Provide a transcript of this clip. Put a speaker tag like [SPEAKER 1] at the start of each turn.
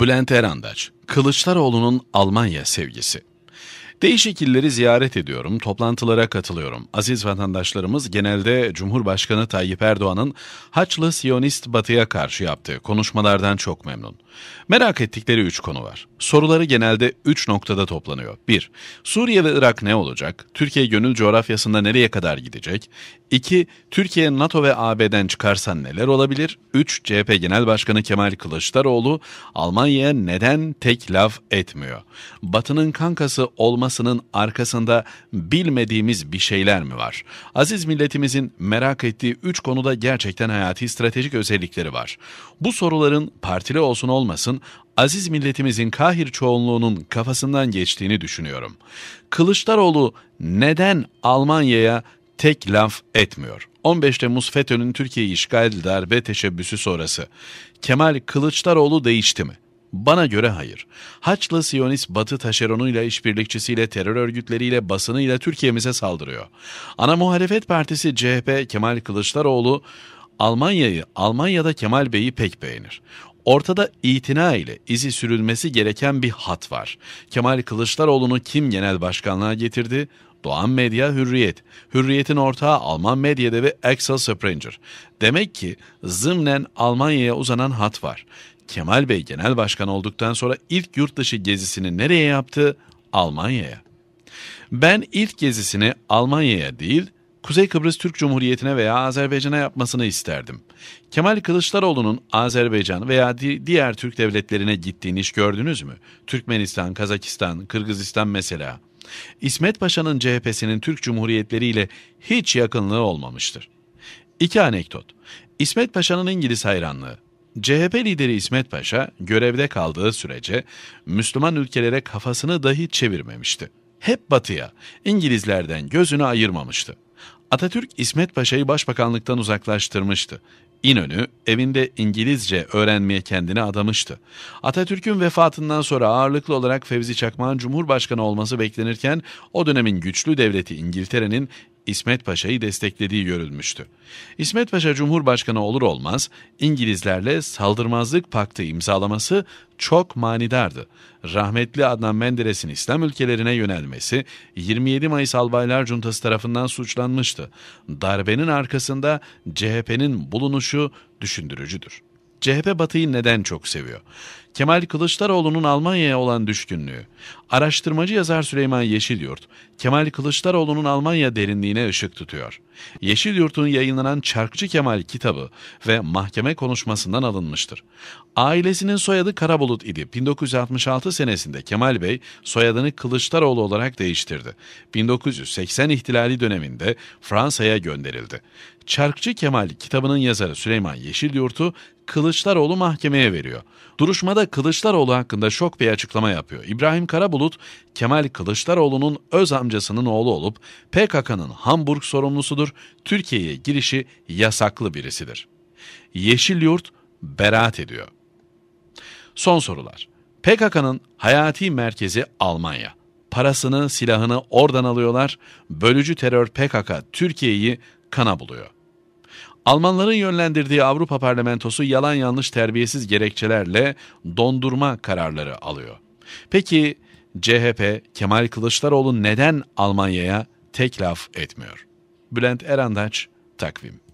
[SPEAKER 1] Bülent Erandaç, Kılıçdaroğlu'nun Almanya sevgisi. Değişik illeri ziyaret ediyorum, toplantılara katılıyorum. Aziz vatandaşlarımız genelde Cumhurbaşkanı Tayyip Erdoğan'ın Haçlı Siyonist Batı'ya karşı yaptığı konuşmalardan çok memnun. Merak ettikleri üç konu var. Soruları genelde üç noktada toplanıyor. 1. Suriye ve Irak ne olacak? Türkiye gönül coğrafyasında nereye kadar gidecek? 2. Türkiye NATO ve AB'den çıkarsa neler olabilir? 3. CHP Genel Başkanı Kemal Kılıçdaroğlu Almanya'ya neden tek laf etmiyor? Batı'nın kankası olması olmasının arkasında bilmediğimiz bir şeyler mi var? Aziz milletimizin merak ettiği üç konuda gerçekten hayati stratejik özellikleri var. Bu soruların partili olsun olmasın aziz milletimizin Kahir çoğunluğunun kafasından geçtiğini düşünüyorum. Kılıçdaroğlu neden Almanya'ya tek laf etmiyor? 15 Temmuz FETÖ'nün Türkiye'yi işgal darbe teşebbüsü sonrası Kemal Kılıçdaroğlu değişti mi? Bana göre hayır. Haçlı Siyonist Batı taşeronuyla, işbirlikçisiyle, terör örgütleriyle, basınıyla Türkiye'mize saldırıyor. Ana muhalefet partisi CHP Kemal Kılıçdaroğlu Almanya'yı, Almanya'da Kemal Bey'i pek beğenir. Ortada itina ile izi sürülmesi gereken bir hat var. Kemal Kılıçdaroğlu'nu kim genel başkanlığa getirdi? Doğan Medya Hürriyet. Hürriyet'in ortağı Alman medya devi Axel Springer. Demek ki zımnen Almanya'ya uzanan hat var. Kemal Bey genel başkan olduktan sonra ilk yurt dışı gezisini nereye yaptı? Almanya'ya. Ben ilk gezisini Almanya'ya değil, Kuzey Kıbrıs Türk Cumhuriyeti'ne veya Azerbaycan'a yapmasını isterdim. Kemal Kılıçdaroğlu'nun Azerbaycan veya di diğer Türk devletlerine gittiğini hiç gördünüz mü? Türkmenistan, Kazakistan, Kırgızistan mesela. İsmet Paşa'nın CHP'sinin Türk Cumhuriyetleri ile hiç yakınlığı olmamıştır. İki anekdot. İsmet Paşa'nın İngiliz hayranlığı. CHP lideri İsmet Paşa görevde kaldığı sürece Müslüman ülkelere kafasını dahi çevirmemişti. Hep batıya, İngilizlerden gözünü ayırmamıştı. Atatürk İsmet Paşa'yı başbakanlıktan uzaklaştırmıştı. İnönü evinde İngilizce öğrenmeye kendini adamıştı. Atatürk'ün vefatından sonra ağırlıklı olarak Fevzi Çakmak'ın Cumhurbaşkanı olması beklenirken o dönemin güçlü devleti İngiltere'nin İsmet Paşa'yı desteklediği görülmüştü. İsmet Paşa Cumhurbaşkanı olur olmaz İngilizlerle saldırmazlık paktı imzalaması çok manidardı. Rahmetli Adnan Menderes'in İslam ülkelerine yönelmesi 27 Mayıs Albaylar Cuntası tarafından suçlanmıştı. Darbenin arkasında CHP'nin bulunuşu düşündürücüdür. CHP Batı'yı neden çok seviyor? Kemal Kılıçdaroğlu'nun Almanya'ya olan düşkünlüğü. Araştırmacı yazar Süleyman Yeşilyurt, Kemal Kılıçdaroğlu'nun Almanya derinliğine ışık tutuyor. Yeşilyurt'un yayınlanan Çarkçı Kemal kitabı ve mahkeme konuşmasından alınmıştır. Ailesinin soyadı Karabulut idi. 1966 senesinde Kemal Bey soyadını Kılıçdaroğlu olarak değiştirdi. 1980 ihtilali döneminde Fransa'ya gönderildi. Çarkçı Kemal kitabının yazarı Süleyman Yeşilyurt'u Kılıçdaroğlu mahkemeye veriyor. Duruşmada Kılıçdaroğlu hakkında şok bir açıklama yapıyor. İbrahim Karabulut, Kemal Kılıçdaroğlu'nun öz amcasının oğlu olup PKK'nın Hamburg sorumlusudur, Türkiye'ye girişi yasaklı birisidir. Yeşilyurt beraat ediyor. Son sorular. PKK'nın hayati merkezi Almanya. Parasını, silahını oradan alıyorlar. Bölücü terör PKK Türkiye'yi kana buluyor. Almanların yönlendirdiği Avrupa Parlamentosu yalan yanlış terbiyesiz gerekçelerle dondurma kararları alıyor. Peki CHP Kemal Kılıçdaroğlu neden Almanya'ya tek laf etmiyor? Bülent Erandaç takvim.